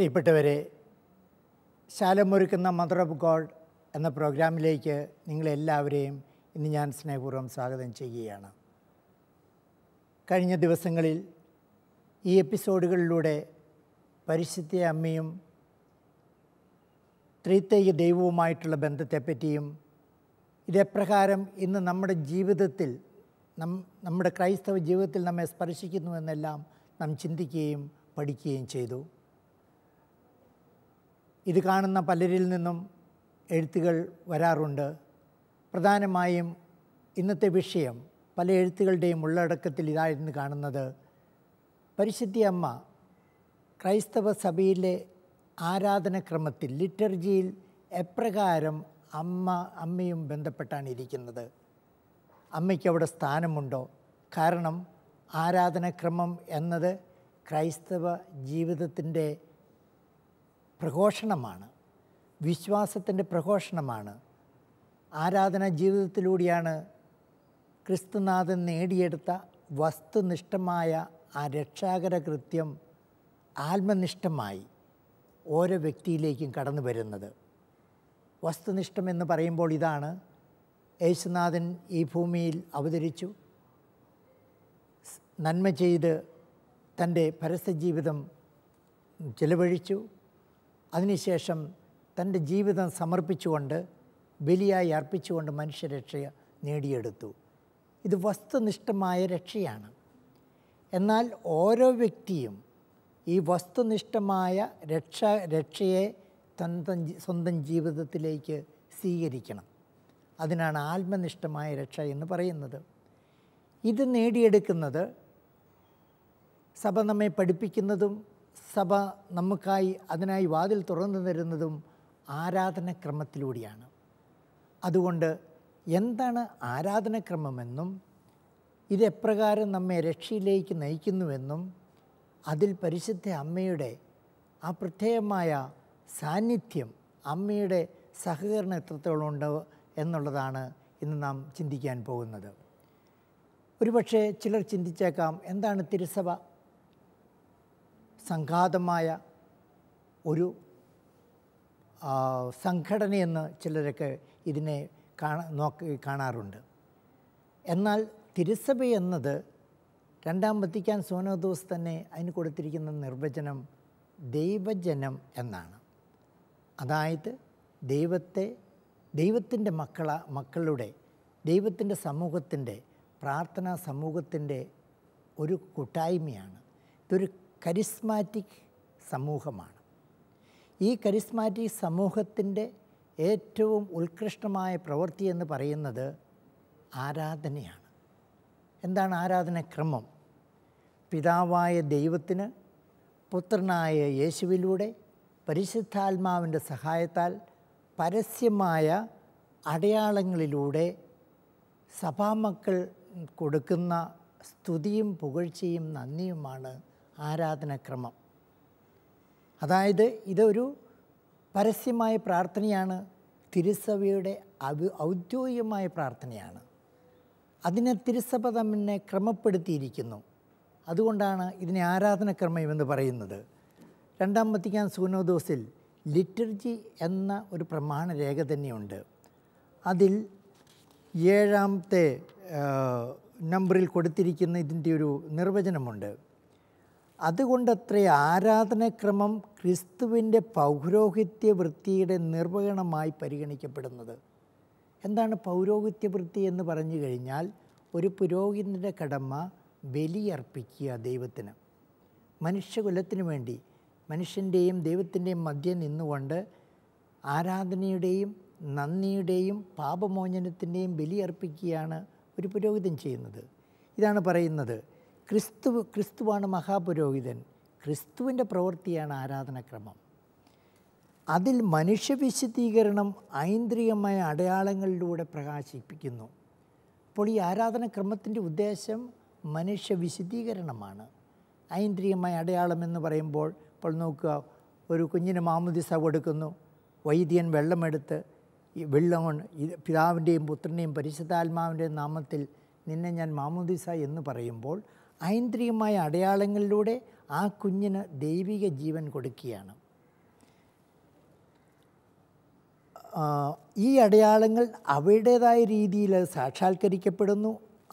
പ്രിയപ്പെട്ടവരെ ശാലമൊരുക്കുന്ന mother of God എന്ന പ്രോഗ്രാമിലേക്ക് നിങ്ങളെല്ലാവരെയും ഇന്ന് ഞാൻ സ്നേഹപൂർവ്വം സ്വാഗതം ചെയ്യുകയാണ് കഴിഞ്ഞ ദിവസങ്ങളിൽ ഈ എപ്പിസോഡുകളിലൂടെ പരിശുദ്ധ അമ്മയും ത്രീത്തേയ ദൈവവുമായിട്ടുള്ള ബന്ധത്തെപ്പറ്റിയും ഇതെപ്രകാരം ഇന്ന് നമ്മുടെ ജീവിതത്തിൽ നം നമ്മുടെ ക്രൈസ്തവ ജീവിതത്തിൽ നമ്മെ സ്പർശിക്കുന്നുവെന്നെല്ലാം നാം ചിന്തിക്കുകയും പഠിക്കുകയും ചെയ്തു ഇത് കാണുന്ന പലരിൽ നിന്നും എഴുത്തുകൾ വരാറുണ്ട് പ്രധാനമായും ഇന്നത്തെ വിഷയം പല എഴുത്തുകളുടെയും ഉള്ളടക്കത്തിൽ ഇതായിരുന്നു കാണുന്നത് പരിശുദ്ധി അമ്മ ക്രൈസ്തവ സഭയിലെ ആരാധനക്രമത്തിൽ ലിറ്റർജിയിൽ എപ്രകാരം അമ്മ അമ്മയും ബന്ധപ്പെട്ടാണ് ഇരിക്കുന്നത് അമ്മയ്ക്ക് അവിടെ സ്ഥാനമുണ്ടോ കാരണം ആരാധനക്രമം എന്നത് ക്രൈസ്തവ ജീവിതത്തിൻ്റെ പ്രഘോഷണമാണ് വിശ്വാസത്തിൻ്റെ പ്രഘോഷണമാണ് ആരാധനാ ജീവിതത്തിലൂടെയാണ് ക്രിസ്തുനാഥൻ നേടിയെടുത്ത വസ്തുനിഷ്ഠമായ ആ രക്ഷാകര കൃത്യം ആത്മനിഷ്ഠമായി ഓരോ വ്യക്തിയിലേക്കും കടന്നു വരുന്നത് വസ്തുനിഷ്ഠം എന്ന് പറയുമ്പോൾ ഇതാണ് യേശുനാഥൻ ഈ ഭൂമിയിൽ അവതരിച്ചു നന്മ ചെയ്ത് തൻ്റെ പരസ്യജീവിതം ചെലവഴിച്ചു അതിനുശേഷം തൻ്റെ ജീവിതം സമർപ്പിച്ചുകൊണ്ട് ബലിയായി അർപ്പിച്ചുകൊണ്ട് മനുഷ്യരക്ഷ നേടിയെടുത്തു ഇത് വസ്തുനിഷ്ഠമായ രക്ഷയാണ് എന്നാൽ ഓരോ വ്യക്തിയും ഈ വസ്തുനിഷ്ഠമായ രക്ഷ രക്ഷയെ സ്വന്തം സ്വന്തം ജീവിതത്തിലേക്ക് സ്വീകരിക്കണം അതിനാണ് ആത്മനിഷ്ഠമായ രക്ഷ എന്ന് പറയുന്നത് ഇത് നേടിയെടുക്കുന്നത് സഭ നമ്മെ പഠിപ്പിക്കുന്നതും സഭ നമുക്കായി അതിനായി വാതിൽ തുറന്നു തരുന്നതും ആരാധനക്രമത്തിലൂടെയാണ് അതുകൊണ്ട് എന്താണ് ആരാധനക്രമമെന്നും ഇത് നമ്മെ രക്ഷയിലേക്ക് നയിക്കുന്നുവെന്നും അതിൽ പരിശുദ്ധ അമ്മയുടെ ആ പ്രത്യേകമായ സാന്നിധ്യം അമ്മയുടെ സഹകരണം എത്രത്തോളം ഉണ്ട് എന്നുള്ളതാണ് ഇന്ന് നാം ചിന്തിക്കാൻ പോകുന്നത് ഒരുപക്ഷെ ചിലർ ചിന്തിച്ചേക്കാം എന്താണ് തിരുസഭ സംഘാതമായ ഒരു സംഘടനയെന്ന് ചിലരൊക്കെ ഇതിനെ കാണാ നോക്കി കാണാറുണ്ട് എന്നാൽ തിരുസഭ എന്നത് രണ്ടാം വത്തിക്കാൻ സോനോദോസ് തന്നെ അതിന് കൊടുത്തിരിക്കുന്ന നിർവചനം ദൈവജനം എന്നാണ് അതായത് ദൈവത്തെ ദൈവത്തിൻ്റെ മക്കള മക്കളുടെ ദൈവത്തിൻ്റെ സമൂഹത്തിൻ്റെ പ്രാർത്ഥനാ സമൂഹത്തിൻ്റെ ഒരു കൂട്ടായ്മയാണ് ഇതൊരു കരിസ്മാറ്റിക് സമൂഹമാണ് ഈ കരിസ്മാറ്റിക് സമൂഹത്തിൻ്റെ ഏറ്റവും ഉത്കൃഷ്ടമായ പ്രവൃത്തി എന്ന് പറയുന്നത് ആരാധനയാണ് എന്താണ് ആരാധനക്രമം പിതാവായ ദൈവത്തിന് പുത്രനായ യേശുവിലൂടെ പരിശുദ്ധാത്മാവിൻ്റെ സഹായത്താൽ പരസ്യമായ അടയാളങ്ങളിലൂടെ സഭാമക്കൾ കൊടുക്കുന്ന സ്തുതിയും പുകഴ്ചയും നന്ദിയുമാണ് ആരാധനാക്രമം അതായത് ഇതൊരു പരസ്യമായ പ്രാർത്ഥനയാണ് തിരുസഭയുടെ ഔദ്യോഗികമായ പ്രാർത്ഥനയാണ് അതിനെ തിരുസഭ തന്നെ ക്രമപ്പെടുത്തിയിരിക്കുന്നു അതുകൊണ്ടാണ് ഇതിനെ ആരാധനക്രമം എന്ന് പറയുന്നത് രണ്ടാം വത്തിക്കാൻ സൂനോദോസിൽ ലിറ്റർജി എന്ന ഒരു രേഖ തന്നെയുണ്ട് അതിൽ ഏഴാമത്തെ നമ്പറിൽ കൊടുത്തിരിക്കുന്ന ഇതിൻ്റെ ഒരു നിർവചനമുണ്ട് അതുകൊണ്ടത്രേ ആരാധനക്രമം ക്രിസ്തുവിൻ്റെ പൗരോഹിത്യ വൃത്തിയുടെ നിർവഹണമായി പരിഗണിക്കപ്പെടുന്നത് എന്താണ് പൗരോഹിത്യ വൃത്തി എന്ന് പറഞ്ഞു കഴിഞ്ഞാൽ ഒരു പുരോഹിതൻ്റെ കടമ ബലിയർപ്പിക്കുക ദൈവത്തിന് മനുഷ്യകുലത്തിനു വേണ്ടി മനുഷ്യൻ്റെയും ദൈവത്തിൻ്റെയും മധ്യം നിന്നുകൊണ്ട് ആരാധനയുടെയും നന്ദിയുടെയും പാപമോചനത്തിൻ്റെയും ബലിയർപ്പിക്കുകയാണ് ഒരു പുരോഹിതൻ ചെയ്യുന്നത് ഇതാണ് പറയുന്നത് ക്രിസ്തു ക്രിസ്തുവാണ് മഹാപുരോഹിതൻ ക്രിസ്തുവിൻ്റെ പ്രവൃത്തിയാണ് ആരാധനാക്രമം അതിൽ മനുഷ്യവിശുദ്ധീകരണം ഐന്ദ്രിയമായ അടയാളങ്ങളിലൂടെ പ്രകാശിപ്പിക്കുന്നു അപ്പോൾ ഈ ആരാധനാക്രമത്തിൻ്റെ ഉദ്ദേശം മനുഷ്യവിശുദ്ധീകരണമാണ് ഐന്ദ്രിയമായ അടയാളം എന്ന് പറയുമ്പോൾ ഇപ്പോൾ നോക്കുക ഒരു കുഞ്ഞിന് മാമുദിസ കൊടുക്കുന്നു വൈദ്യൻ വെള്ളമെടുത്ത് ഈ വെള്ളം പിതാവിൻ്റെയും പുത്രൻ്റെയും പരിശുദ്ധാത്മാവിൻ്റെയും നാമത്തിൽ നിന്നെ ഞാൻ മാമുദിസ എന്ന് പറയുമ്പോൾ ഐന്ദ്രിയമായ അടയാളങ്ങളിലൂടെ ആ കുഞ്ഞിന് ദൈവിക ജീവൻ കൊടുക്കുകയാണ് ഈ അടയാളങ്ങൾ അവരുടേതായ രീതിയിൽ സാക്ഷാത്കരിക്കപ്പെടുന്നു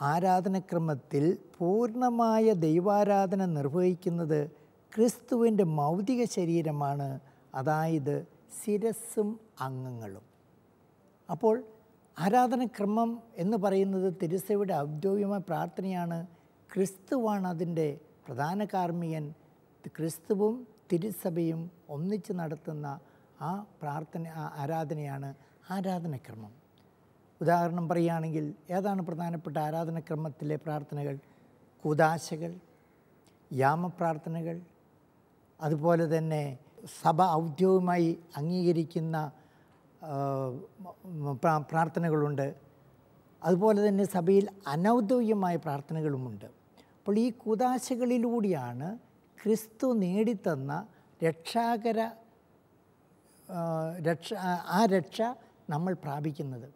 ആരാധനക്രമത്തിൽ പൂർണ്ണമായ ദൈവാരാധന നിർവഹിക്കുന്നത് ക്രിസ്തുവിൻ്റെ മൗതിക ശരീരമാണ് അതായത് ശിരസ്സും അംഗങ്ങളും അപ്പോൾ ആരാധനക്രമം എന്ന് പറയുന്നത് തിരുസയുടെ ഔദ്യോഗികമായ പ്രാർത്ഥനയാണ് ക്രിസ്തുവാണ് അതിൻ്റെ പ്രധാന കാർമ്മികൻ ക്രിസ്തുവും തിരുസഭയും ഒന്നിച്ച് നടത്തുന്ന ആ പ്രാർത്ഥന ആ ആരാധനയാണ് ആരാധനക്രമം ഉദാഹരണം പറയുകയാണെങ്കിൽ ഏതാണ് പ്രധാനപ്പെട്ട ആരാധനക്രമത്തിലെ പ്രാർത്ഥനകൾ കൂതാശകൾ യാമപ്രാർത്ഥനകൾ അതുപോലെ തന്നെ സഭ ഔദ്യോഗികമായി അംഗീകരിക്കുന്ന പ്രാർത്ഥനകളുണ്ട് അതുപോലെ തന്നെ സഭയിൽ അനൗദ്യോഗികമായ പ്രാർത്ഥനകളുമുണ്ട് അപ്പോൾ ഈ കൂതാശകളിലൂടെയാണ് ക്രിസ്തു നേടിത്തന്ന രക്ഷാകര രക്ഷ ആ രക്ഷ നമ്മൾ പ്രാപിക്കുന്നത്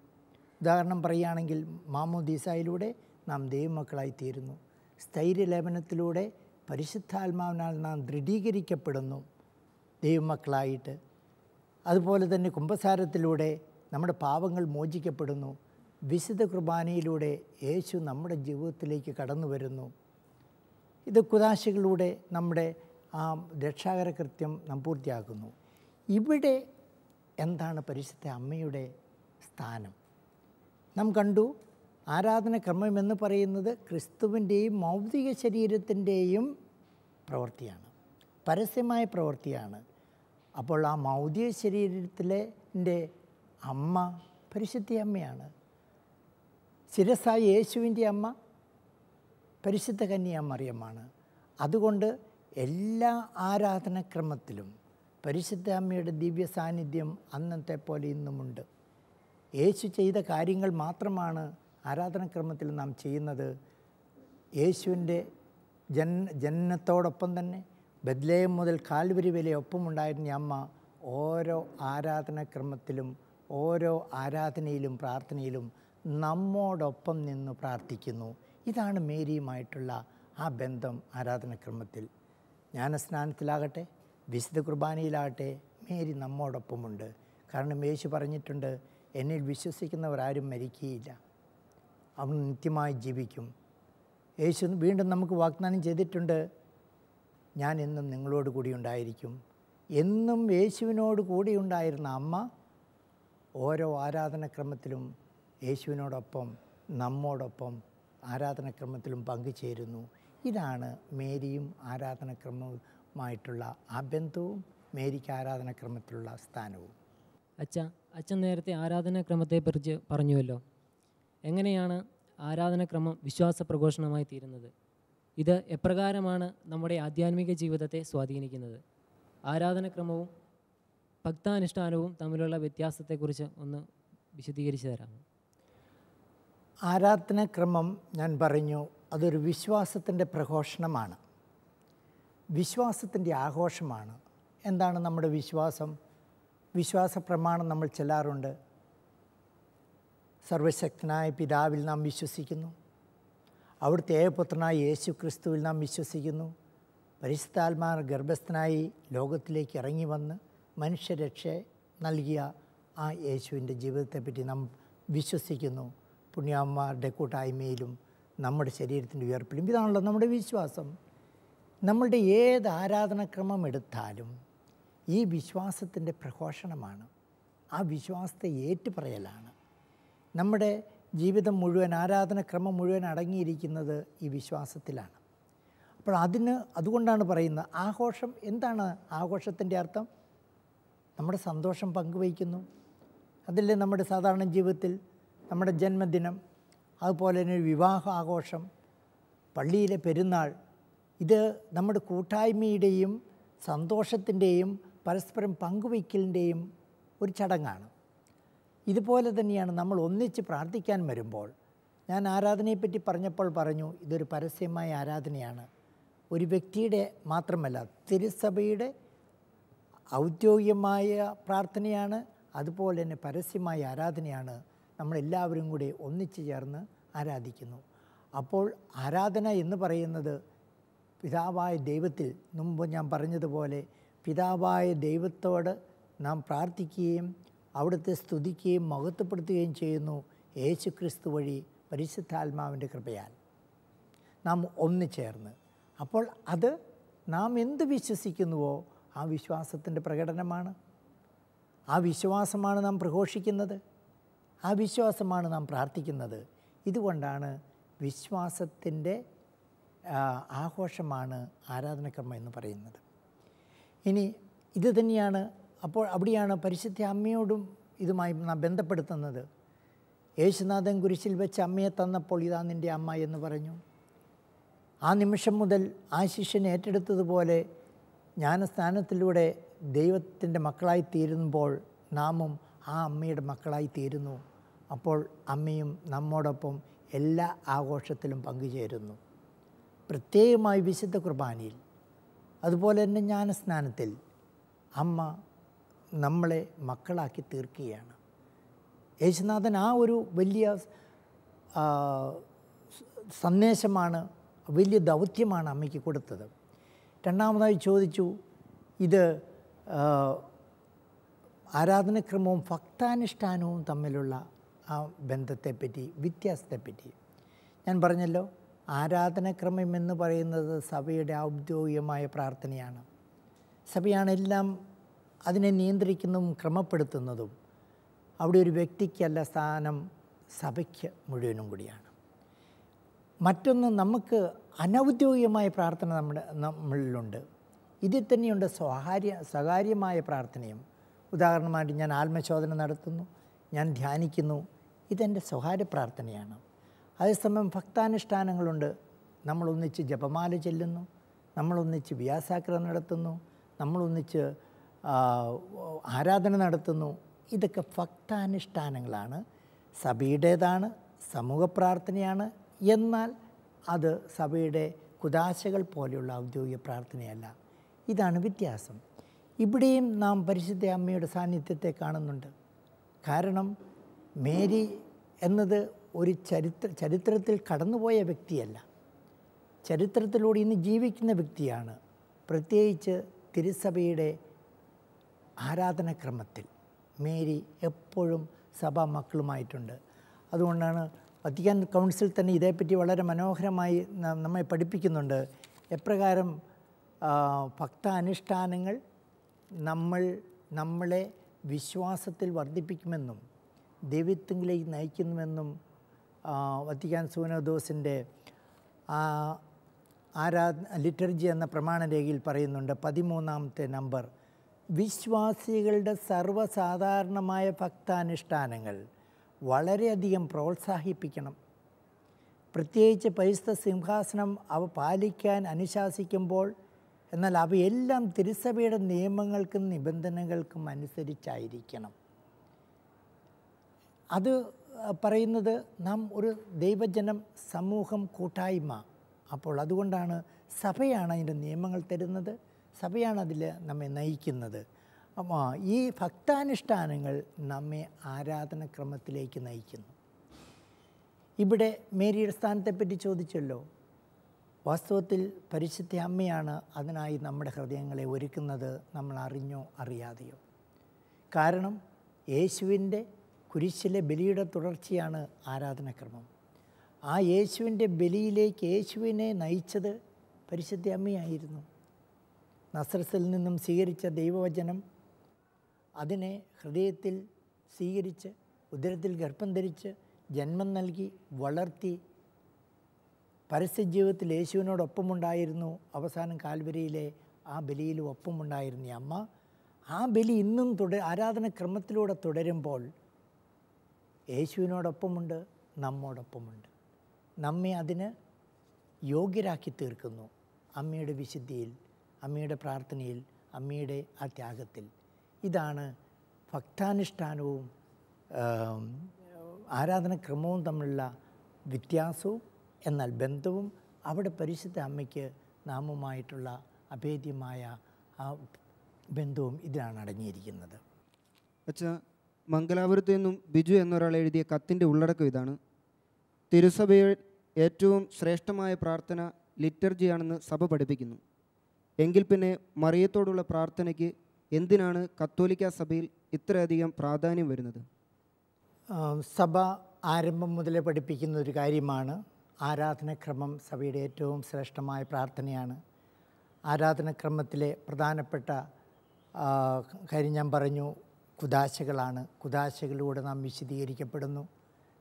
ഉദാഹരണം പറയുകയാണെങ്കിൽ മാമോദീസായിലൂടെ നാം ദൈവമക്കളായി തീരുന്നു സ്ഥൈര്യലേപനത്തിലൂടെ പരിശുദ്ധാത്മാവിനാൽ നാം ദൃഢീകരിക്കപ്പെടുന്നു ദൈവമക്കളായിട്ട് അതുപോലെ തന്നെ കുംഭസാരത്തിലൂടെ നമ്മുടെ പാവങ്ങൾ മോചിക്കപ്പെടുന്നു വിശുദ്ധ കുർബാനയിലൂടെ യേശു നമ്മുടെ ജീവിതത്തിലേക്ക് കടന്നു വരുന്നു ഇത് കുദാശികളിലൂടെ നമ്മുടെ ആ രക്ഷാകര കൃത്യം നാം പൂർത്തിയാക്കുന്നു ഇവിടെ എന്താണ് പരിശുദ്ധ അമ്മയുടെ സ്ഥാനം നാം കണ്ടു ക്രമം എന്ന് പറയുന്നത് ക്രിസ്തുവിൻ്റെയും മൗതിക ശരീരത്തിൻ്റെയും പ്രവൃത്തിയാണ് പരസ്യമായ പ്രവൃത്തിയാണ് അപ്പോൾ ആ മൗതിക ശരീരത്തിലെ അമ്മ പരിശുദ്ധി അമ്മയാണ് ശിരസായി യേശുവിൻ്റെ അമ്മ പരിശുദ്ധ കന്യാമറിയമാണ് അതുകൊണ്ട് എല്ലാ ആരാധനക്രമത്തിലും പരിശുദ്ധ അമ്മയുടെ ദിവ്യ സാന്നിധ്യം അന്നത്തെ പോലെ ഇന്നുമുണ്ട് യേശു ചെയ്ത കാര്യങ്ങൾ മാത്രമാണ് ആരാധനക്രമത്തിൽ നാം ചെയ്യുന്നത് യേശുവിൻ്റെ ജൻ ജനനത്തോടൊപ്പം തന്നെ ബദ്ലേയം മുതൽ കാൽവരി വരെ ഒപ്പമുണ്ടായിരുന്ന അമ്മ ഓരോ ആരാധനക്രമത്തിലും ഓരോ ആരാധനയിലും പ്രാർത്ഥനയിലും നമ്മോടൊപ്പം നിന്ന് പ്രാർത്ഥിക്കുന്നു ഇതാണ് മേരിയുമായിട്ടുള്ള ആ ബന്ധം ആരാധനക്രമത്തിൽ ജ്ഞാനസ്നാനത്തിലാകട്ടെ വിശുദ്ധ കുർബാനയിലാകട്ടെ മേരി നമ്മോടൊപ്പമുണ്ട് കാരണം യേശു പറഞ്ഞിട്ടുണ്ട് എന്നിൽ വിശ്വസിക്കുന്നവരാരും മരിക്കുകയില്ല അവൻ നിത്യമായി ജീവിക്കും യേശു വീണ്ടും നമുക്ക് വാഗ്ദാനം ചെയ്തിട്ടുണ്ട് ഞാൻ എന്നും നിങ്ങളോട് കൂടി ഉണ്ടായിരിക്കും എന്നും യേശുവിനോട് കൂടി ഉണ്ടായിരുന്ന അമ്മ ഓരോ ആരാധനക്രമത്തിലും യേശുവിനോടൊപ്പം നമ്മോടൊപ്പം ആരാധനക്രമത്തിലും പങ്കുചേരുന്നു ഇതാണ് മേരിയും ആരാധനക്രമവുമായിട്ടുള്ള ആ ബന്ധവും മേരിക്ക് ആരാധനക്രമത്തിലുള്ള സ്ഥാനവും അച്ഛ അച്ഛൻ നേരത്തെ ആരാധനക്രമത്തെക്കുറിച്ച് പറഞ്ഞുവല്ലോ എങ്ങനെയാണ് ആരാധനാക്രമം വിശ്വാസ പ്രഘോഷണമായി തീരുന്നത് ഇത് എപ്രകാരമാണ് നമ്മുടെ ആധ്യാത്മിക ജീവിതത്തെ സ്വാധീനിക്കുന്നത് ആരാധനക്രമവും ഭക്താനുഷ്ഠാനവും തമ്മിലുള്ള വ്യത്യാസത്തെക്കുറിച്ച് ഒന്ന് വിശദീകരിച്ചു തരാമോ ആരാധനാക്രമം ഞാൻ പറഞ്ഞു അതൊരു വിശ്വാസത്തിൻ്റെ പ്രഘോഷണമാണ് വിശ്വാസത്തിൻ്റെ ആഘോഷമാണ് എന്താണ് നമ്മുടെ വിശ്വാസം വിശ്വാസ പ്രമാണം നമ്മൾ ചെല്ലാറുണ്ട് സർവശക്തനായ പിതാവിൽ നാം വിശ്വസിക്കുന്നു അവിടുത്തെ ഏകപുത്രനായ യേശു ക്രിസ്തുവിൽ നാം വിശ്വസിക്കുന്നു പരിശുദ്ധാത്മാർ ഗർഭസ്ഥനായി ലോകത്തിലേക്ക് ഇറങ്ങി വന്ന് മനുഷ്യരക്ഷ നൽകിയ ആ യേശുവിൻ്റെ ജീവിതത്തെപ്പറ്റി നാം വിശ്വസിക്കുന്നു പുണ്യാമ്മമാരുടെ കൂട്ടായ്മയിലും നമ്മുടെ ശരീരത്തിൻ്റെ ഉയർപ്പിലും ഇതാണല്ലോ നമ്മുടെ വിശ്വാസം നമ്മളുടെ ഏത് ആരാധനാക്രമം എടുത്താലും ഈ വിശ്വാസത്തിൻ്റെ പ്രഘോഷണമാണ് ആ വിശ്വാസത്തെ ഏറ്റുപറയലാണ് നമ്മുടെ ജീവിതം മുഴുവൻ ആരാധനക്രമം മുഴുവൻ അടങ്ങിയിരിക്കുന്നത് ഈ വിശ്വാസത്തിലാണ് അപ്പോൾ അതിന് അതുകൊണ്ടാണ് പറയുന്നത് ആഘോഷം എന്താണ് ആഘോഷത്തിൻ്റെ അർത്ഥം നമ്മുടെ സന്തോഷം പങ്കുവയ്ക്കുന്നു അതിൽ നമ്മുടെ സാധാരണ ജീവിതത്തിൽ നമ്മുടെ ജന്മദിനം അതുപോലെ തന്നെ ഒരു വിവാഹ ആഘോഷം പള്ളിയിലെ പെരുന്നാൾ ഇത് നമ്മുടെ കൂട്ടായ്മയുടെയും സന്തോഷത്തിൻ്റെയും പരസ്പരം പങ്കുവയ്ക്കലിൻ്റെയും ഒരു ചടങ്ങാണ് ഇതുപോലെ തന്നെയാണ് നമ്മൾ ഒന്നിച്ച് പ്രാർത്ഥിക്കാൻ വരുമ്പോൾ ഞാൻ ആരാധനയെപ്പറ്റി പറഞ്ഞപ്പോൾ പറഞ്ഞു ഇതൊരു പരസ്യമായ ആരാധനയാണ് ഒരു വ്യക്തിയുടെ മാത്രമല്ല തിരുസഭയുടെ ഔദ്യോഗികമായ പ്രാർത്ഥനയാണ് അതുപോലെ തന്നെ പരസ്യമായ ആരാധനയാണ് നമ്മളെല്ലാവരും കൂടി ഒന്നിച്ചു ചേർന്ന് ആരാധിക്കുന്നു അപ്പോൾ ആരാധന എന്ന് പറയുന്നത് പിതാവായ ദൈവത്തിൽ മുമ്പ് ഞാൻ പറഞ്ഞതുപോലെ പിതാവായ ദൈവത്തോട് നാം പ്രാർത്ഥിക്കുകയും അവിടുത്തെ സ്തുതിക്കുകയും മഹത്വപ്പെടുത്തുകയും ചെയ്യുന്നു യേശു ക്രിസ്തു വഴി പരിശുദ്ധാത്മാവിൻ്റെ കൃപയാൽ നാം ചേർന്ന് അപ്പോൾ അത് നാം എന്ത് വിശ്വസിക്കുന്നുവോ ആ വിശ്വാസത്തിൻ്റെ പ്രകടനമാണ് ആ വിശ്വാസമാണ് നാം പ്രഘോഷിക്കുന്നത് ആ വിശ്വാസമാണ് നാം പ്രാർത്ഥിക്കുന്നത് ഇതുകൊണ്ടാണ് വിശ്വാസത്തിൻ്റെ ആഘോഷമാണ് ആരാധനക്രമം എന്ന് പറയുന്നത് ഇനി ഇത് തന്നെയാണ് അപ്പോൾ അവിടെയാണ് പരിശുദ്ധ അമ്മയോടും ഇതുമായി നാം ബന്ധപ്പെടുത്തുന്നത് യേശുനാഥൻ കുരിശിൽ വെച്ച് അമ്മയെ തന്നപ്പോൾ ഇതാ നിൻ്റെ അമ്മ എന്ന് പറഞ്ഞു ആ നിമിഷം മുതൽ ആ ശിഷ്യൻ ഏറ്റെടുത്തതുപോലെ ജ്ഞാനസ്നാനത്തിലൂടെ ദൈവത്തിൻ്റെ മക്കളായി തീരുമ്പോൾ നാമും ആ അമ്മയുടെ മക്കളായി തീരുന്നു അപ്പോൾ അമ്മയും നമ്മോടൊപ്പം എല്ലാ ആഘോഷത്തിലും പങ്കുചേരുന്നു പ്രത്യേകമായി വിശുദ്ധ കുർബാനയിൽ അതുപോലെ തന്നെ ജ്ഞാനസ്നാനത്തിൽ അമ്മ നമ്മളെ മക്കളാക്കി തീർക്കുകയാണ് യേശുനാഥൻ ആ ഒരു വലിയ സന്ദേശമാണ് വലിയ ദൗത്യമാണ് അമ്മയ്ക്ക് കൊടുത്തത് രണ്ടാമതായി ചോദിച്ചു ഇത് ആരാധനക്രമവും ഭക്താനുഷ്ഠാനവും തമ്മിലുള്ള ആ ബന്ധത്തെപ്പറ്റി വ്യത്യാസത്തെപ്പറ്റി ഞാൻ പറഞ്ഞല്ലോ ആരാധനക്രമം എന്ന് പറയുന്നത് സഭയുടെ ഔദ്യോഗികമായ പ്രാർത്ഥനയാണ് സഭയാണെല്ലാം അതിനെ നിയന്ത്രിക്കുന്നതും ക്രമപ്പെടുത്തുന്നതും അവിടെ ഒരു വ്യക്തിക്കല്ല സ്ഥാനം സഭയ്ക്ക് മുഴുവനും കൂടിയാണ് മറ്റൊന്ന് നമുക്ക് അനൗദ്യോഗികമായ പ്രാർത്ഥന നമ്മുടെ നമ്മളിലുണ്ട് ഇതിൽ തന്നെയുണ്ട് സ്വകാര്യ സ്വകാര്യമായ പ്രാർത്ഥനയും ഉദാഹരണമായിട്ട് ഞാൻ ആത്മശോധന നടത്തുന്നു ഞാൻ ധ്യാനിക്കുന്നു ഇതെൻ്റെ സ്വകാര്യ പ്രാർത്ഥനയാണ് അതേസമയം ഭക്താനുഷ്ഠാനങ്ങളുണ്ട് നമ്മളൊന്നിച്ച് ജപമാല ചെല്ലുന്നു നമ്മളൊന്നിച്ച് വ്യാസാക്ര നടത്തുന്നു നമ്മളൊന്നിച്ച് ആരാധന നടത്തുന്നു ഇതൊക്കെ ഭക്താനുഷ്ഠാനങ്ങളാണ് സഭയുടേതാണ് സമൂഹ പ്രാർത്ഥനയാണ് എന്നാൽ അത് സഭയുടെ കുദാശകൾ പോലെയുള്ള ഔദ്യോഗിക പ്രാർത്ഥനയല്ല ഇതാണ് വ്യത്യാസം ഇവിടെയും നാം പരിശുദ്ധ അമ്മയുടെ സാന്നിധ്യത്തെ കാണുന്നുണ്ട് കാരണം മേരി എന്നത് ഒരു ചരിത്ര ചരിത്രത്തിൽ കടന്നുപോയ വ്യക്തിയല്ല ചരിത്രത്തിലൂടെ ഇന്ന് ജീവിക്കുന്ന വ്യക്തിയാണ് പ്രത്യേകിച്ച് തിരുസഭയുടെ ആരാധനക്രമത്തിൽ മേരി എപ്പോഴും സഭാ മക്കളുമായിട്ടുണ്ട് അതുകൊണ്ടാണ് വത്തിക്കാൻ കൗൺസിൽ തന്നെ ഇതേപ്പറ്റി വളരെ മനോഹരമായി നമ്മെ പഠിപ്പിക്കുന്നുണ്ട് എപ്രകാരം അനുഷ്ഠാനങ്ങൾ നമ്മൾ നമ്മളെ വിശ്വാസത്തിൽ വർദ്ധിപ്പിക്കുമെന്നും ദൈവത്വത്തിലേക്ക് നയിക്കുന്നുവെന്നും വത്തിക്കാൻ ആ ആരാ ലിറ്റർജി എന്ന പ്രമാണരേഖയിൽ പറയുന്നുണ്ട് പതിമൂന്നാമത്തെ നമ്പർ വിശ്വാസികളുടെ സർവ്വസാധാരണമായ ഭക്താനുഷ്ഠാനങ്ങൾ വളരെയധികം പ്രോത്സാഹിപ്പിക്കണം പ്രത്യേകിച്ച് പരിശുദ്ധ സിംഹാസനം അവ പാലിക്കാൻ അനുശാസിക്കുമ്പോൾ എന്നാൽ അവയെല്ലാം തിരുസഭയുടെ നിയമങ്ങൾക്കും നിബന്ധനകൾക്കും അനുസരിച്ചായിരിക്കണം അത് പറയുന്നത് നാം ഒരു ദൈവജനം സമൂഹം കൂട്ടായ്മ അപ്പോൾ അതുകൊണ്ടാണ് സഭയാണ് അതിൻ്റെ നിയമങ്ങൾ തരുന്നത് സഭയാണ് അതിൽ നമ്മെ നയിക്കുന്നത് അപ്പോൾ ഈ ഭക്താനുഷ്ഠാനങ്ങൾ നമ്മെ ആരാധനക്രമത്തിലേക്ക് നയിക്കുന്നു ഇവിടെ മേരിയുടെ സ്ഥാനത്തെപ്പറ്റി ചോദിച്ചല്ലോ വാസ്തവത്തിൽ പരിശുദ്ധ അമ്മയാണ് അതിനായി നമ്മുടെ ഹൃദയങ്ങളെ ഒരുക്കുന്നത് നമ്മൾ അറിഞ്ഞോ അറിയാതെയോ കാരണം യേശുവിൻ്റെ കുരിശിലെ ബലിയുടെ തുടർച്ചയാണ് ആരാധനാക്രമം ആ യേശുവിൻ്റെ ബലിയിലേക്ക് യേശുവിനെ നയിച്ചത് പരിശുദ്ധ അമ്മയായിരുന്നു നസ്രസിൽ നിന്നും സ്വീകരിച്ച ദൈവവചനം അതിനെ ഹൃദയത്തിൽ സ്വീകരിച്ച് ഉദരത്തിൽ ഗർഭം ധരിച്ച് ജന്മം നൽകി വളർത്തി പരസ്യജീവിതത്തിൽ യേശുവിനോടൊപ്പമുണ്ടായിരുന്നു അവസാനം കാൽവരിയിലെ ആ ബലിയിലും ഒപ്പമുണ്ടായിരുന്ന അമ്മ ആ ബലി ഇന്നും തുട ആരാധനക്രമത്തിലൂടെ തുടരുമ്പോൾ യേശുവിനോടൊപ്പമുണ്ട് നമ്മോടൊപ്പമുണ്ട് നമ്മെ അതിന് യോഗ്യരാക്കി തീർക്കുന്നു അമ്മയുടെ വിശുദ്ധിയിൽ അമ്മയുടെ പ്രാർത്ഥനയിൽ അമ്മയുടെ ആ ത്യാഗത്തിൽ ഇതാണ് ഭക്താനുഷ്ഠാനവും ആരാധനക്രമവും തമ്മിലുള്ള വ്യത്യാസവും എന്നാൽ ബന്ധവും അവിടെ പരിശുദ്ധ അമ്മയ്ക്ക് നാമുമായിട്ടുള്ള അഭേദ്യമായ ആ ബന്ധവും ഇതിലാണ് അടങ്ങിയിരിക്കുന്നത് അച്ഛാ മംഗലാപുരത്തു നിന്നും ബിജു എന്നൊരാൾ എഴുതിയ കത്തിൻ്റെ ഉള്ളടക്കം ഇതാണ് തിരുസഭയിൽ ഏറ്റവും ശ്രേഷ്ഠമായ പ്രാർത്ഥന ലിറ്റർജിയാണെന്ന് സഭ പഠിപ്പിക്കുന്നു എങ്കിൽ പിന്നെ മറിയത്തോടുള്ള പ്രാർത്ഥനയ്ക്ക് എന്തിനാണ് കത്തോലിക്ക സഭയിൽ ഇത്രയധികം പ്രാധാന്യം വരുന്നത് സഭ ആരംഭം മുതലേ പഠിപ്പിക്കുന്ന ഒരു കാര്യമാണ് ആരാധനക്രമം സഭയുടെ ഏറ്റവും ശ്രേഷ്ഠമായ പ്രാർത്ഥനയാണ് ആരാധനക്രമത്തിലെ പ്രധാനപ്പെട്ട കാര്യം ഞാൻ പറഞ്ഞു കുദാശകളാണ് കുദാശകളിലൂടെ നാം വിശദീകരിക്കപ്പെടുന്നു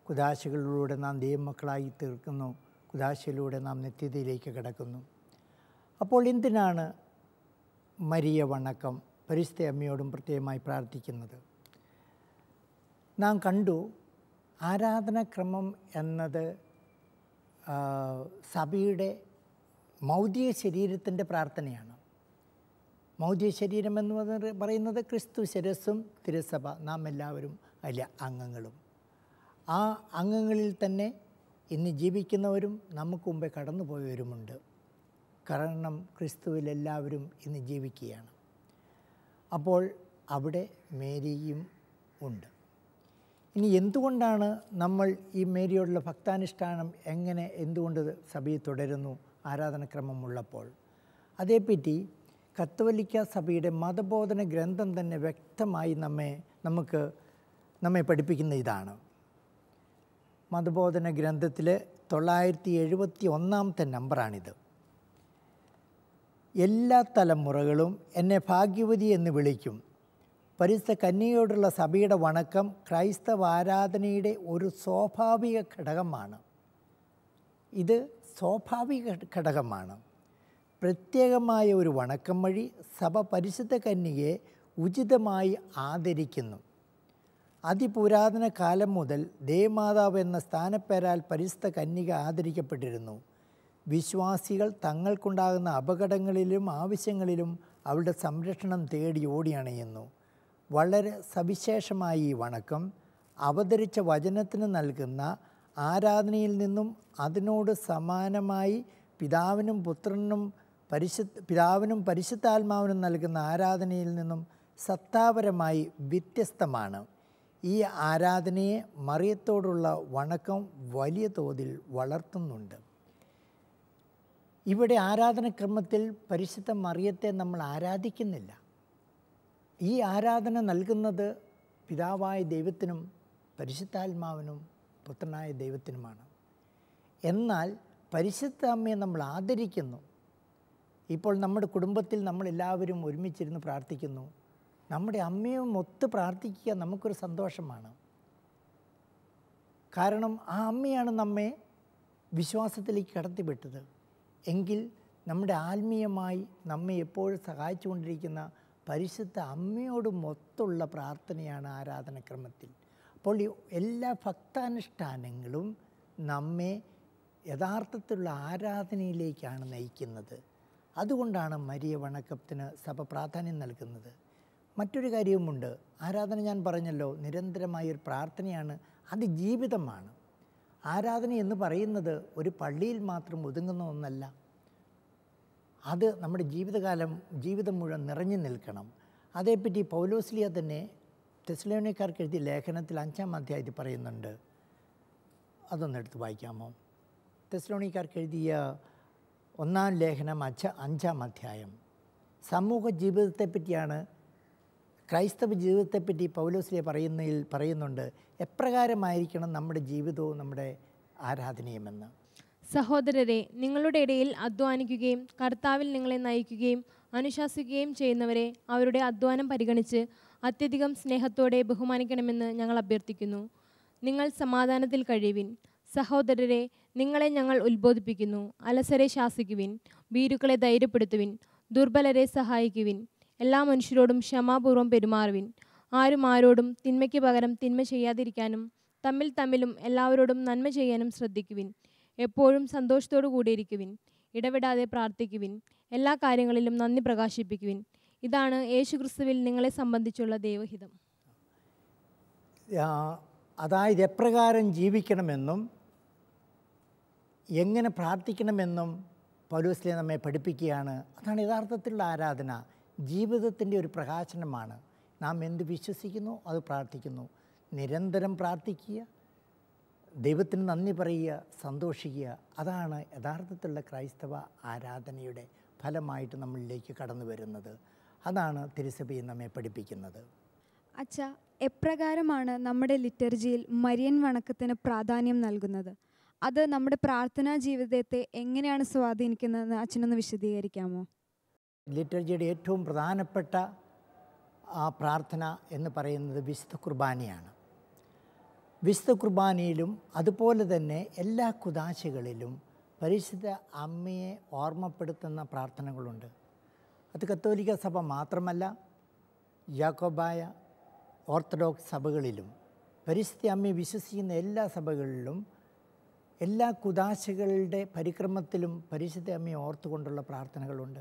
കുദാശകളിലൂടെ നാം ദൈവമക്കളായി തീർക്കുന്നു കുദാശയിലൂടെ നാം നിത്യതയിലേക്ക് കിടക്കുന്നു അപ്പോൾ എന്തിനാണ് മരിയ വണക്കം പരിസ്ഥിതി അമ്മയോടും പ്രത്യേകമായി പ്രാർത്ഥിക്കുന്നത് നാം കണ്ടു ആരാധനാക്രമം എന്നത് സഭയുടെ മൗതിക ശരീരത്തിൻ്റെ പ്രാർത്ഥനയാണ് മൗദ്യ ശരീരം എന്ന് പറയുന്നത് ക്രിസ്തു ശിരസും തിരുസഭ നാം എല്ലാവരും അതിലെ അംഗങ്ങളും ആ അംഗങ്ങളിൽ തന്നെ ഇന്ന് ജീവിക്കുന്നവരും നമുക്ക് മുമ്പേ കടന്നു പോയവരുമുണ്ട് കാരണം ക്രിസ്തുവിൽ എല്ലാവരും ഇന്ന് ജീവിക്കുകയാണ് അപ്പോൾ അവിടെ മേരിയും ഉണ്ട് ഇനി എന്തുകൊണ്ടാണ് നമ്മൾ ഈ മേരിയോടുള്ള ഭക്താനുഷ്ഠാനം എങ്ങനെ എന്തുകൊണ്ട് സഭയിൽ തുടരുന്നു ആരാധനക്രമം ഉള്ളപ്പോൾ അതേപ്പറ്റി കത്തോലിക്ക സഭയുടെ മതബോധന ഗ്രന്ഥം തന്നെ വ്യക്തമായി നമ്മെ നമുക്ക് നമ്മെ പഠിപ്പിക്കുന്ന ഇതാണ് മതബോധന ഗ്രന്ഥത്തിലെ തൊള്ളായിരത്തി എഴുപത്തി ഒന്നാമത്തെ നമ്പറാണിത് എല്ലാ തലമുറകളും എന്നെ ഭാഗ്യവതി എന്ന് വിളിക്കും പരിസ്ഥ കന്യയോടുള്ള സഭയുടെ വണക്കം ക്രൈസ്തവ ആരാധനയുടെ ഒരു സ്വാഭാവിക ഘടകമാണ് ഇത് സ്വാഭാവിക ഘടകമാണ് പ്രത്യേകമായ ഒരു വണക്കം വഴി സഭ പരിശുദ്ധ കന്യകയെ ഉചിതമായി ആദരിക്കുന്നു അതിപുരാതന കാലം മുതൽ ദേവമാതാവ് എന്ന സ്ഥാനപ്പേരാൽ പരിശുദ്ധ കന്യക ആദരിക്കപ്പെട്ടിരുന്നു വിശ്വാസികൾ തങ്ങൾക്കുണ്ടാകുന്ന അപകടങ്ങളിലും ആവശ്യങ്ങളിലും അവളുടെ സംരക്ഷണം തേടി ഓടിയണയുന്നു വളരെ സവിശേഷമായ ഈ വണക്കം അവതരിച്ച വചനത്തിന് നൽകുന്ന ആരാധനയിൽ നിന്നും അതിനോട് സമാനമായി പിതാവിനും പുത്രനും പരിശുദ്ധ പിതാവിനും പരിശുദ്ധാത്മാവിനും നൽകുന്ന ആരാധനയിൽ നിന്നും സത്താപരമായി വ്യത്യസ്തമാണ് ഈ ആരാധനയെ മറിയത്തോടുള്ള വണക്കം വലിയ തോതിൽ വളർത്തുന്നുണ്ട് ഇവിടെ ആരാധനക്രമത്തിൽ പരിശുദ്ധ മറിയത്തെ നമ്മൾ ആരാധിക്കുന്നില്ല ഈ ആരാധന നൽകുന്നത് പിതാവായ ദൈവത്തിനും പരിശുദ്ധാത്മാവിനും പുത്രനായ ദൈവത്തിനുമാണ് എന്നാൽ പരിശുദ്ധ അമ്മയെ നമ്മൾ ആദരിക്കുന്നു ഇപ്പോൾ നമ്മുടെ കുടുംബത്തിൽ നമ്മളെല്ലാവരും ഒരുമിച്ചിരുന്ന് പ്രാർത്ഥിക്കുന്നു നമ്മുടെ അമ്മയും ഒത്ത് പ്രാർത്ഥിക്കുക നമുക്കൊരു സന്തോഷമാണ് കാരണം ആ അമ്മയാണ് നമ്മെ വിശ്വാസത്തിലേക്ക് കടത്തിവിട്ടത് എങ്കിൽ നമ്മുടെ ആത്മീയമായി നമ്മെ എപ്പോഴും സഹായിച്ചുകൊണ്ടിരിക്കുന്ന പരിശുദ്ധ അമ്മയോട് മൊത്തുള്ള പ്രാർത്ഥനയാണ് ആരാധനക്രമത്തിൽ അപ്പോൾ ഈ എല്ലാ ഭക്താനുഷ്ഠാനങ്ങളും നമ്മെ യഥാർത്ഥത്തിലുള്ള ആരാധനയിലേക്കാണ് നയിക്കുന്നത് അതുകൊണ്ടാണ് മരിയ വണക്കത്തിന് സഭ പ്രാധാന്യം നൽകുന്നത് മറ്റൊരു കാര്യവുമുണ്ട് ആരാധന ഞാൻ പറഞ്ഞല്ലോ നിരന്തരമായൊരു പ്രാർത്ഥനയാണ് അത് ജീവിതമാണ് ആരാധന എന്ന് പറയുന്നത് ഒരു പള്ളിയിൽ മാത്രം ഒതുങ്ങുന്ന ഒന്നല്ല അത് നമ്മുടെ ജീവിതകാലം ജീവിതം മുഴുവൻ നിറഞ്ഞു നിൽക്കണം അതേപ്പറ്റി പൗലോസ്ലിയ തന്നെ ടെസ്ലോണിക്കാർക്ക് എഴുതിയ ലേഖനത്തിൽ അഞ്ചാം അധ്യായത്തിൽ പറയുന്നുണ്ട് അതൊന്നെടുത്ത് വായിക്കാമോ ടെസ്ലോണിക്കാർക്ക് എഴുതിയ ഒന്നാം ലേഖനം അച്ഛ അഞ്ചാം അധ്യായം സമൂഹ ജീവിതത്തെപ്പറ്റിയാണ് ക്രൈസ്തവ ജീവിതത്തെപ്പറ്റി പൗലോസിലെ പറയുന്നതിൽ പറയുന്നുണ്ട് എപ്രകാരമായിരിക്കണം നമ്മുടെ ജീവിതവും നമ്മുടെ ആരാധനീയമെന്ന് സഹോദരരെ നിങ്ങളുടെ ഇടയിൽ അധ്വാനിക്കുകയും കർത്താവിൽ നിങ്ങളെ നയിക്കുകയും അനുശാസിക്കുകയും ചെയ്യുന്നവരെ അവരുടെ അധ്വാനം പരിഗണിച്ച് അത്യധികം സ്നേഹത്തോടെ ബഹുമാനിക്കണമെന്ന് ഞങ്ങൾ അഭ്യർത്ഥിക്കുന്നു നിങ്ങൾ സമാധാനത്തിൽ കഴിവിൻ സഹോദരരെ നിങ്ങളെ ഞങ്ങൾ ഉത്ബോധിപ്പിക്കുന്നു അലസരെ ശാസിക്കുവിൻ ഭീരുക്കളെ ധൈര്യപ്പെടുത്തുവിൻ ദുർബലരെ സഹായിക്കുവിൻ എല്ലാ മനുഷ്യരോടും ക്ഷമാപൂർവ്വം പെരുമാറുവിൻ ആരും ആരോടും തിന്മയ്ക്ക് പകരം തിന്മ ചെയ്യാതിരിക്കാനും തമ്മിൽ തമ്മിലും എല്ലാവരോടും നന്മ ചെയ്യാനും ശ്രദ്ധിക്കുവിൻ എപ്പോഴും സന്തോഷത്തോടു കൂടിയിരിക്കുവിൻ ഇടവിടാതെ പ്രാർത്ഥിക്കുവിൻ എല്ലാ കാര്യങ്ങളിലും നന്ദി പ്രകാശിപ്പിക്കുവിൻ ഇതാണ് യേശുക്രിസ്തുവിൽ നിങ്ങളെ സംബന്ധിച്ചുള്ള ദൈവഹിതം അതായത് എപ്രകാരം ജീവിക്കണമെന്നും എങ്ങനെ പ്രാർത്ഥിക്കണമെന്നും പൗലോസ്ലേ നമ്മെ പഠിപ്പിക്കുകയാണ് അതാണ് യഥാർത്ഥത്തിലുള്ള ആരാധന ജീവിതത്തിൻ്റെ ഒരു പ്രകാശനമാണ് നാം എന്ത് വിശ്വസിക്കുന്നു അത് പ്രാർത്ഥിക്കുന്നു നിരന്തരം പ്രാർത്ഥിക്കുക ദൈവത്തിന് നന്ദി പറയുക സന്തോഷിക്കുക അതാണ് യഥാർത്ഥത്തിലുള്ള ക്രൈസ്തവ ആരാധനയുടെ ഫലമായിട്ട് നമ്മളിലേക്ക് കടന്നു വരുന്നത് അതാണ് തിരുസഭയും നമ്മെ പഠിപ്പിക്കുന്നത് അച്ഛ എപ്രകാരമാണ് നമ്മുടെ ലിറ്റർജിയിൽ മരിയൻ വണക്കത്തിന് പ്രാധാന്യം നൽകുന്നത് അത് നമ്മുടെ പ്രാർത്ഥനാ ജീവിതത്തെ എങ്ങനെയാണ് സ്വാധീനിക്കുന്നതെന്ന് അച്ഛനൊന്ന് വിശദീകരിക്കാമോ ലിറ്റർജിയുടെ ഏറ്റവും പ്രധാനപ്പെട്ട ആ പ്രാർത്ഥന എന്ന് പറയുന്നത് വിശുദ്ധ കുർബാനയാണ് വിശുദ്ധ കുർബാനയിലും അതുപോലെ തന്നെ എല്ലാ കുദാശകളിലും പരിശുദ്ധ അമ്മയെ ഓർമ്മപ്പെടുത്തുന്ന പ്രാർത്ഥനകളുണ്ട് അത് കത്തോലിക്ക സഭ മാത്രമല്ല യാക്കോബായ ഓർത്തഡോക്സ് സഭകളിലും പരിശുദ്ധ അമ്മയെ വിശ്വസിക്കുന്ന എല്ലാ സഭകളിലും എല്ലാ കുദാശകളുടെ പരിക്രമത്തിലും പരിശുദ്ധ അമ്മയെ ഓർത്തുകൊണ്ടുള്ള പ്രാർത്ഥനകളുണ്ട്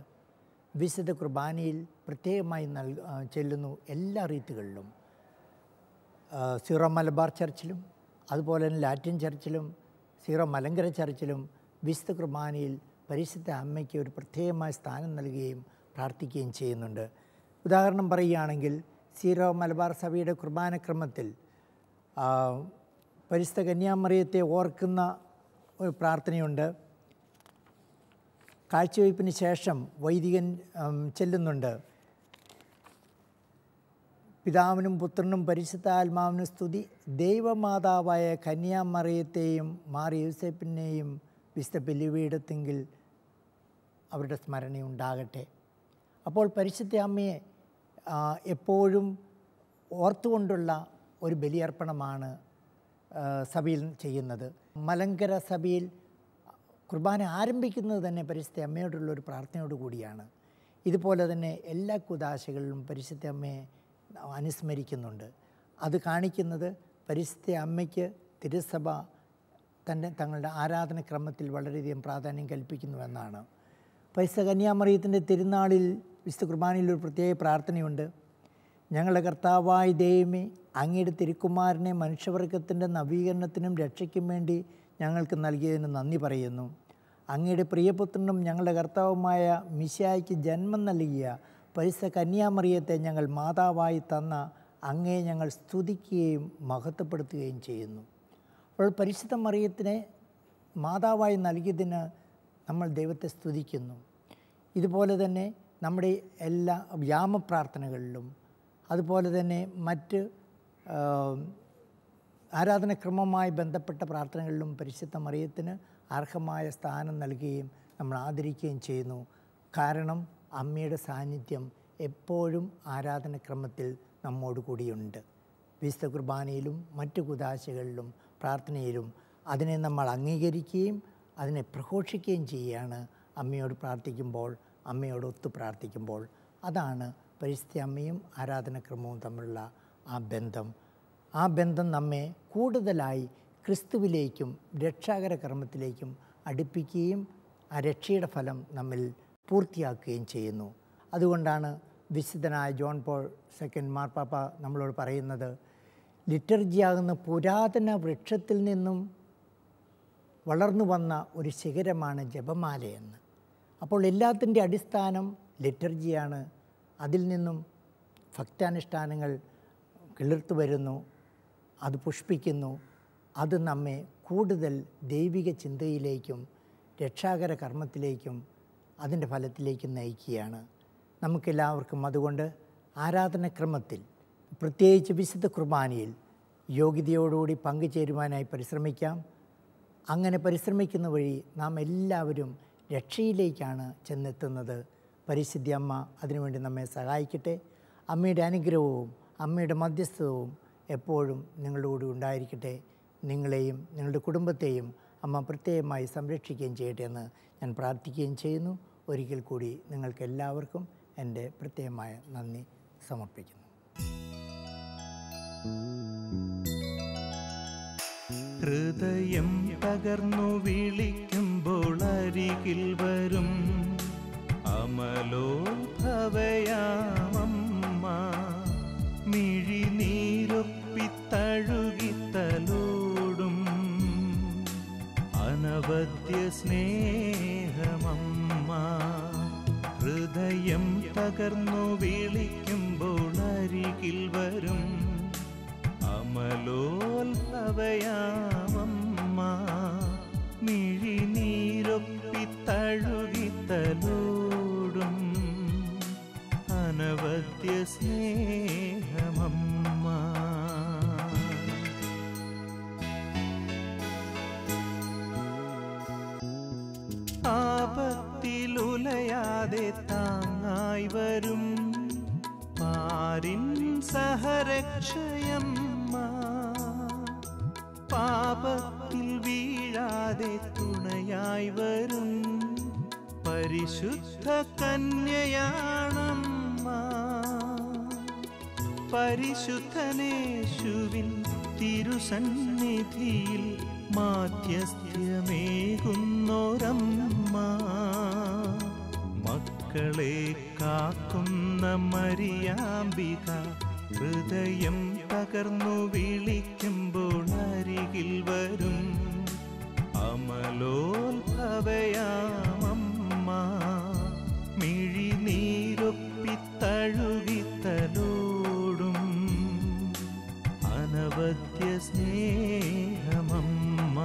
വിശുദ്ധ കുർബാനയിൽ പ്രത്യേകമായി നൽ ചെല്ലുന്നു എല്ലാ റീത്തുകളിലും സീറോ മലബാർ ചർച്ചിലും അതുപോലെ തന്നെ ലാറ്റിൻ ചർച്ചിലും സീറോ മലങ്കര ചർച്ചിലും വിശുദ്ധ കുർബാനയിൽ പരിശുദ്ധ അമ്മയ്ക്ക് ഒരു പ്രത്യേകമായ സ്ഥാനം നൽകുകയും പ്രാർത്ഥിക്കുകയും ചെയ്യുന്നുണ്ട് ഉദാഹരണം പറയുകയാണെങ്കിൽ സീറോ മലബാർ സഭയുടെ കുർബാനക്രമത്തിൽ പരിശുദ്ധ കന്യാമറിയത്തെ ഓർക്കുന്ന ഒരു പ്രാർത്ഥനയുണ്ട് കാഴ്ചവയ്പ്പിന് ശേഷം വൈദികൻ ചെല്ലുന്നുണ്ട് പിതാവിനും പുത്രനും ആത്മാവിനും സ്തുതി ദൈവമാതാവായ കന്യാമറിയത്തെയും മാറി യൂസഫിനെയും വിശുദ്ധ ബലിവീടത്തെങ്കിൽ അവരുടെ സ്മരണയുണ്ടാകട്ടെ അപ്പോൾ പരിശുദ്ധ അമ്മയെ എപ്പോഴും ഓർത്തുകൊണ്ടുള്ള ഒരു ബലിയർപ്പണമാണ് സഭയിൽ ചെയ്യുന്നത് മലങ്കര സഭയിൽ കുർബാന ആരംഭിക്കുന്നത് തന്നെ പരിശുദ്ധ അമ്മയോടുള്ള ഒരു പ്രാർത്ഥനയോട് കൂടിയാണ് ഇതുപോലെ തന്നെ എല്ലാ കുദാശകളിലും പരിശുദ്ധ അമ്മയെ അനുസ്മരിക്കുന്നുണ്ട് അത് കാണിക്കുന്നത് പരിശുദ്ധ അമ്മയ്ക്ക് തിരുസഭ തൻ്റെ തങ്ങളുടെ ആരാധനക്രമത്തിൽ വളരെയധികം പ്രാധാന്യം കൽപ്പിക്കുന്നുവെന്നാണ് പരിശുദ്ധ കന്യാമറിയത്തിൻ്റെ തിരുനാളിൽ വിശുദ്ധ കുർബാനയിൽ ഒരു പ്രത്യേക പ്രാർത്ഥനയുണ്ട് ഞങ്ങളുടെ കർത്താവായി ദൈവമേ അങ്ങയുടെ തിരുക്കുമാരനെ മനുഷ്യവർഗത്തിൻ്റെ നവീകരണത്തിനും രക്ഷയ്ക്കും വേണ്ടി ഞങ്ങൾക്ക് നൽകിയതിന് നന്ദി പറയുന്നു അങ്ങയുടെ പ്രിയപുത്രനും ഞങ്ങളുടെ കർത്താവുമായ മിശായിക്ക് ജന്മം നൽകിയ പരിസ കന്യാമറിയത്തെ ഞങ്ങൾ മാതാവായി തന്ന അങ്ങയെ ഞങ്ങൾ സ്തുതിക്കുകയും മഹത്വപ്പെടുത്തുകയും ചെയ്യുന്നു അപ്പോൾ പരിശുദ്ധ മറിയത്തിനെ മാതാവായി നൽകിയതിന് നമ്മൾ ദൈവത്തെ സ്തുതിക്കുന്നു ഇതുപോലെ തന്നെ നമ്മുടെ എല്ലാ വ്യാമപ്രാർത്ഥനകളിലും അതുപോലെ തന്നെ മറ്റ് ആരാധനക്രമവുമായി ബന്ധപ്പെട്ട പ്രാർത്ഥനകളിലും പരിശുദ്ധ മറിയത്തിന് അർഹമായ സ്ഥാനം നൽകുകയും നമ്മൾ ആദരിക്കുകയും ചെയ്യുന്നു കാരണം അമ്മയുടെ സാന്നിധ്യം എപ്പോഴും ആരാധനക്രമത്തിൽ നമ്മോട് കൂടിയുണ്ട് വിശുദ്ധ കുർബാനയിലും മറ്റു കുതാശകളിലും പ്രാർത്ഥനയിലും അതിനെ നമ്മൾ അംഗീകരിക്കുകയും അതിനെ പ്രഘോഷിക്കുകയും ചെയ്യുകയാണ് അമ്മയോട് പ്രാർത്ഥിക്കുമ്പോൾ അമ്മയോട് ഒത്തു പ്രാർത്ഥിക്കുമ്പോൾ അതാണ് പരിസ്ഥിതി അമ്മയും ആരാധനക്രമവും തമ്മിലുള്ള ആ ബന്ധം ആ ബന്ധം നമ്മെ കൂടുതലായി ക്രിസ്തുവിലേക്കും രക്ഷാകര കർമ്മത്തിലേക്കും അടുപ്പിക്കുകയും ആ രക്ഷയുടെ ഫലം നമ്മിൽ പൂർത്തിയാക്കുകയും ചെയ്യുന്നു അതുകൊണ്ടാണ് വിശുദ്ധനായ ജോൺ പോൾ സെക്കൻഡ് മാർപ്പാപ്പ നമ്മളോട് പറയുന്നത് ലിറ്റർജിയാകുന്ന പുരാതന വൃക്ഷത്തിൽ നിന്നും വളർന്നു വന്ന ഒരു ശിഖരമാണ് ജപമാലയെന്ന് അപ്പോൾ എല്ലാത്തിൻ്റെ അടിസ്ഥാനം ലിറ്റർജിയാണ് അതിൽ നിന്നും ഭക്താനുഷ്ഠാനങ്ങൾ കിളിർത്തു വരുന്നു അത് പുഷ്പിക്കുന്നു അത് നമ്മെ കൂടുതൽ ദൈവിക ചിന്തയിലേക്കും രക്ഷാകര കർമ്മത്തിലേക്കും അതിൻ്റെ ഫലത്തിലേക്കും നയിക്കുകയാണ് നമുക്കെല്ലാവർക്കും അതുകൊണ്ട് ആരാധനക്രമത്തിൽ പ്രത്യേകിച്ച് വിശുദ്ധ കുർബാനയിൽ യോഗ്യതയോടുകൂടി പങ്കുചേരുവാനായി പരിശ്രമിക്കാം അങ്ങനെ പരിശ്രമിക്കുന്ന വഴി നാം എല്ലാവരും രക്ഷയിലേക്കാണ് ചെന്നെത്തുന്നത് പരിശുദ്ധി അമ്മ അതിനുവേണ്ടി നമ്മെ സഹായിക്കട്ടെ അമ്മയുടെ അനുഗ്രഹവും അമ്മയുടെ മധ്യസ്ഥതവും എപ്പോഴും നിങ്ങളുടെ കൂടെ ഉണ്ടായിരിക്കട്ടെ നിങ്ങളെയും നിങ്ങളുടെ കുടുംബത്തെയും അമ്മ പ്രത്യേകമായി സംരക്ഷിക്കുകയും ചെയ്യട്ടെ എന്ന് ഞാൻ പ്രാർത്ഥിക്കുകയും ചെയ്യുന്നു ഒരിക്കൽ കൂടി നിങ്ങൾക്ക് എല്ലാവർക്കും എൻ്റെ പ്രത്യേകമായ നന്ദി സമർപ്പിക്കുന്നു ഹൃദയം തകർന്നു വിളിക്കുമ്പോൾ അരികിൽ വരും ഭവയാമ മിഴി നീരൊപ്പിത്തഴുകിത്തലോടും അനവദ്യ സ്നേഹമമ്മ ഹൃദയം തകർന്നു വിളിക്കുമ്പോൾ അരികിൽ വരും അമലോത്ഭവയാമം പരിശുദ്ധനേശുവിൻ തിരുസന്നിധിയിൽ മാധ്യസ്ഥ്യമേകുന്നോരം മക്കളെ കാക്കുന്ന മരിയാമ്പിക ഹൃദയം തകർന്നു വിളിക്കുമ്പോൾ അരികിൽ വരും മിഴി നീരൊപ്പിത്തഴുക സ്നേഹമമ്മ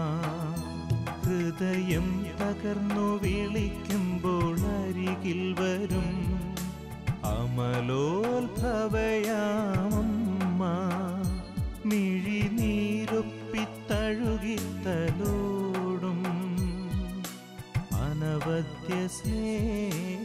ഹൃദയം തകർന്നു വിളിക്കുമ്പോൾ അരികിൽ വരും അമലോത്ഭവയാമമ്മ മിഴിനീരൊപ്പിത്തഴുകിത്തലോടും അനവധ്യ സ്നേഹ